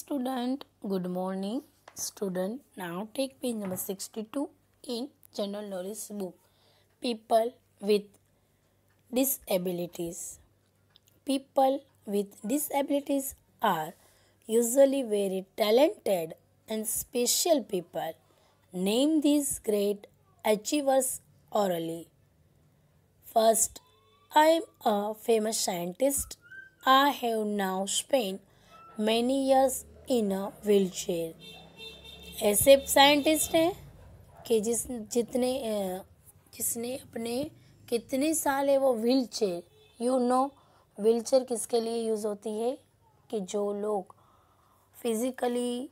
student good morning student now take page number 62 in general knowledge book people with disabilities people with disabilities are usually very talented and special people name these great achievers orally first i am a famous scientist i have now spent many years in a wheelchair ऐसे scientist हैं कि जिस जितने जिसने अपने कितने साल है वो wheelchair you know wheelchair किसके लिए यूज़ होती है कि जो लोग फिज़िकली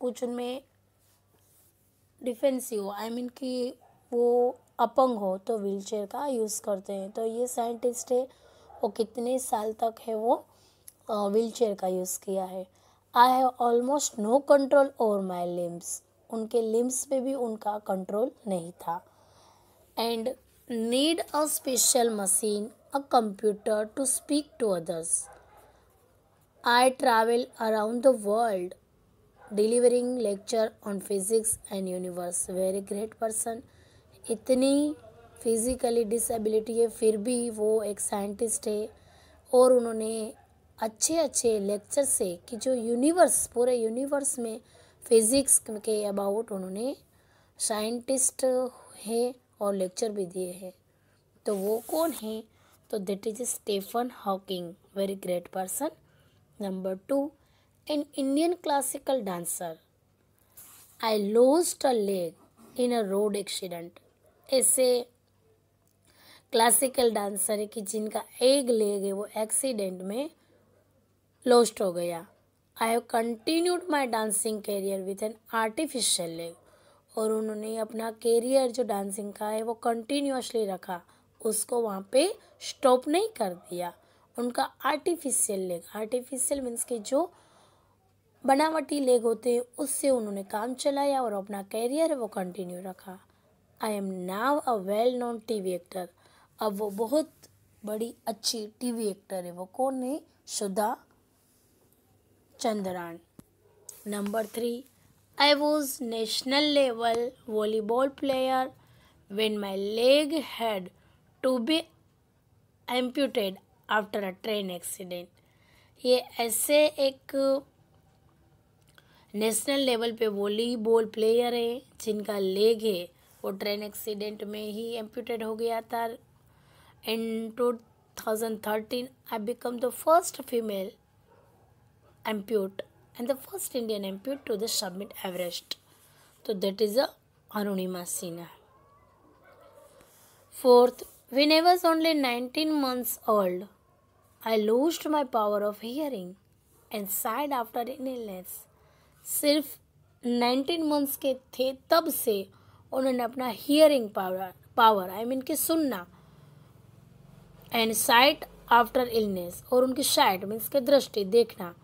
कुछ उनमें डिफेंसिव हो आई I मीन mean कि वो अपंग हो तो व्हील चेयर का यूज़ करते हैं तो ये साइंटिस्ट है वो कितने साल तक है वो व्हील चेयर का यूज़ किया है I have almost no control over my limbs उनके लिम्स पे भी उनका कंट्रोल नहीं था and need a special machine a computer to speak to others I travel around the world delivering lecture on physics and universe very great person इतनी physically disability है फिर भी वो एक साइंटिस्ट है और उन्होंने अच्छे अच्छे लेक्चर से कि जो यूनिवर्स पूरे यूनिवर्स में फिज़िक्स के अबाउट उन्होंने साइंटिस्ट हैं और लेक्चर भी दिए हैं तो वो कौन है तो that is Stephen Hawking very great person number two an Indian classical dancer I lost a leg in a road accident ऐसे क्लासिकल डांसर है कि जिनका एक लेग है वो एक्सीडेंट में लॉस्ट हो गया I have continued my dancing career with an artificial leg और उन्होंने अपना कैरियर जो डांसिंग का है वो कंटिन्यूसली रखा उसको वहाँ पे स्टॉप नहीं कर दिया उनका आर्टिफिशियल लेग आर्टिफिशियल मीन्स के जो बनावटी लेग होते हैं उससे उन्होंने काम चलाया और अपना कैरियर वो कंटिन्यू रखा I am now a well known T V actor अब वो बहुत बड़ी अच्छी टी वी एक्टर है वो कौन है Sudha Chandran number three I was national level volleyball player when my leg had to be amputated after a train accident ये ऐसे एक नेशनल लेवल पे वॉलीबॉल प्लेयर है जिनका लेग है वो ट्रेन एक्सीडेंट में ही एम्प्यूटेड हो गया था in two thousand thirteen I become the first female amputee and the first Indian amputee to the summit Everest तो that is Arunima Sinha fourth when I was only nineteen months old I lose my power of hearing and sight after in illness सिर्फ nineteen months के थे तब से उन्होंने अपना hearing power power I mean के सुनना एंड साइट आफ्टर इलनेस और उनकी साइट मीन्स के दृष्टि देखना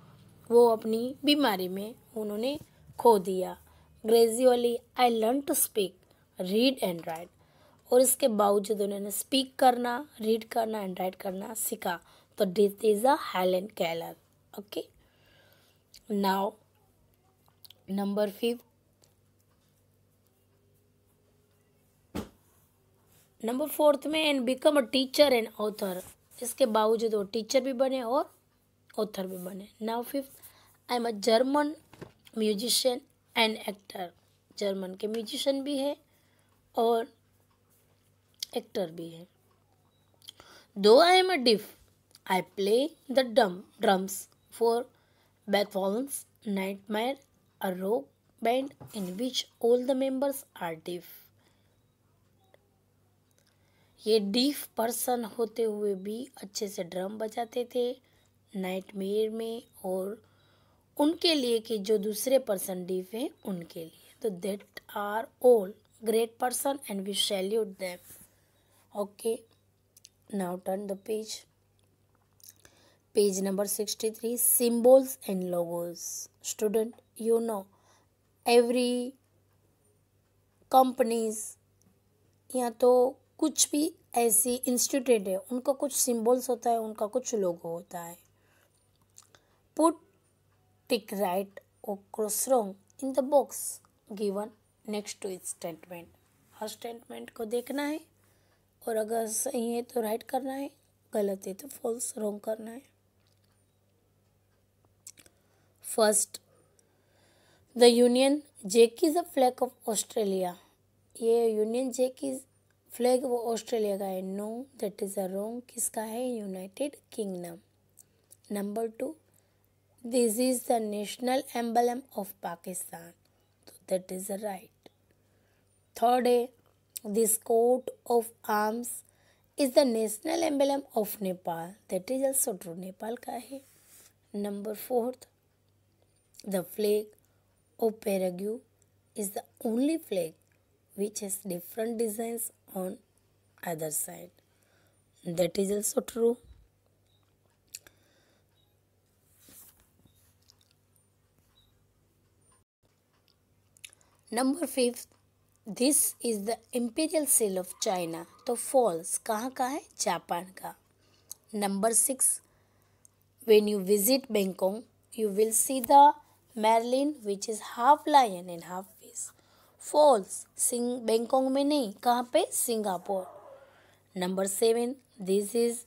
वो अपनी बीमारी में उन्होंने खो दिया gradually I learn to speak read and write और इसके बावजूद उन्होंने स्पीक करना रीड करना एंड राइट करना सीखा तो दिस इज अल Helen Keller okay now number fifth number fourth में and become a teacher and author इसके बावजूद वो टीचर भी बने और ऑथर भी बने now fifth I am a German musician and actor German के म्यूजिशियन भी है और एक्टर भी है दो I am a deaf I play the drum drums for nightmare a rock band in which all the members are deaf ये deaf person होते हुए भी अच्छे से ड्रम बजाते थे नाइटमेयर में और उनके लिए कि जो दूसरे पर्सन डीप हैं उनके लिए तो that are all great person and we salute them okay now turn the page page number sixty three symbols and logos student you know every companies या तो कुछ भी ऐसी इंस्टीट्यूट है उनका कुछ सिम्बल्स होता है उनका कुछ लोगो होता है put tick right or cross wrong in the box given next to its statement हर स्टेटमेंट को देखना है और अगर सही है तो राइट करना है गलत है तो फॉल्स रॉन्ग करना है first the Union Jack is a flag of Australia ये यूनियन जेक इज फ्लैग वो ऑस्ट्रेलिया का है no that is a wrong किसका है United Kingdom number two This is the national emblem of Pakistan. So that is right. Third A. This coat of arms is the national emblem of Nepal. That is also true. Nepal ka hai. Number fourth. The flag of Paraguay is the only flag which has different designs on either side. That is also true. Number fifth this is the imperial seal of China तो false कहाँ का है Japan का number six when you visit Bangkok, you will see the Merlin which is half lion and half fish. False, सिंग Bangkok में नहीं कहाँ पे Singapore number seven this is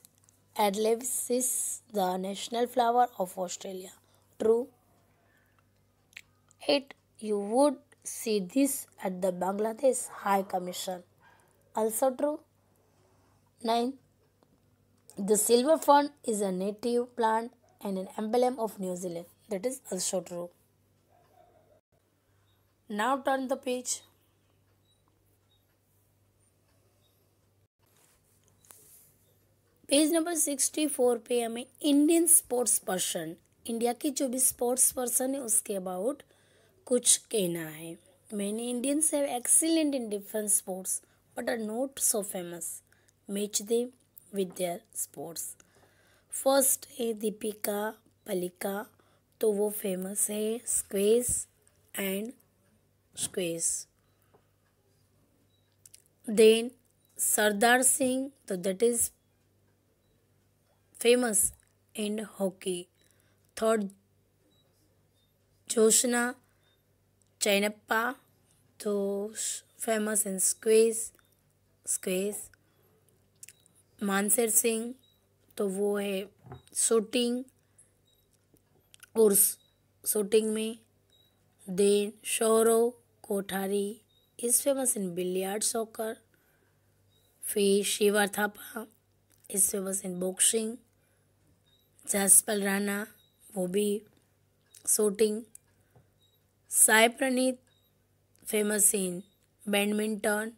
edelweiss the national flower of Australia true eight you would see this at the Bangladesh High Commission. Also true. Nine. The silver fern is a native plant and an emblem of New Zealand. That is also true. Now turn the page. Page number sixty four पे हमें Indian sports person India की जो भी sports person है उसके about कुछ कहना है मैंने Indians have excellent in different sports but are not so famous match they with their sports first है दीपिका पलिका तो वो फेमस है squash and squash then Sardar Singh तो that is famous in hockey third Joshna Chinappa, those famous in squeeze, squeeze. Mansher Singh तो वो है shooting और shooting में then Sourav Kothari is famous in billiard soccer फिर Shiva Thapa is famous in boxing Jaspal Rana वो भी shooting Sai Praneeth famous in badminton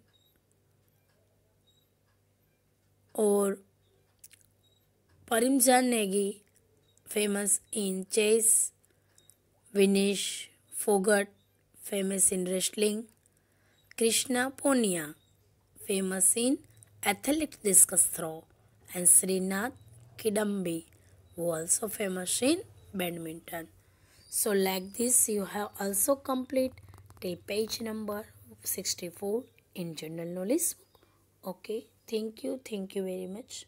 और Parimarjan Negi famous in chess Vinesh Phogat famous in wrestling Krishna Poonia famous in athletic discus throw and Srinath Kidambi वो also famous in badminton So like this you have also complete the page number 64 in general knowledge Okay. Thank you. Thank you very much.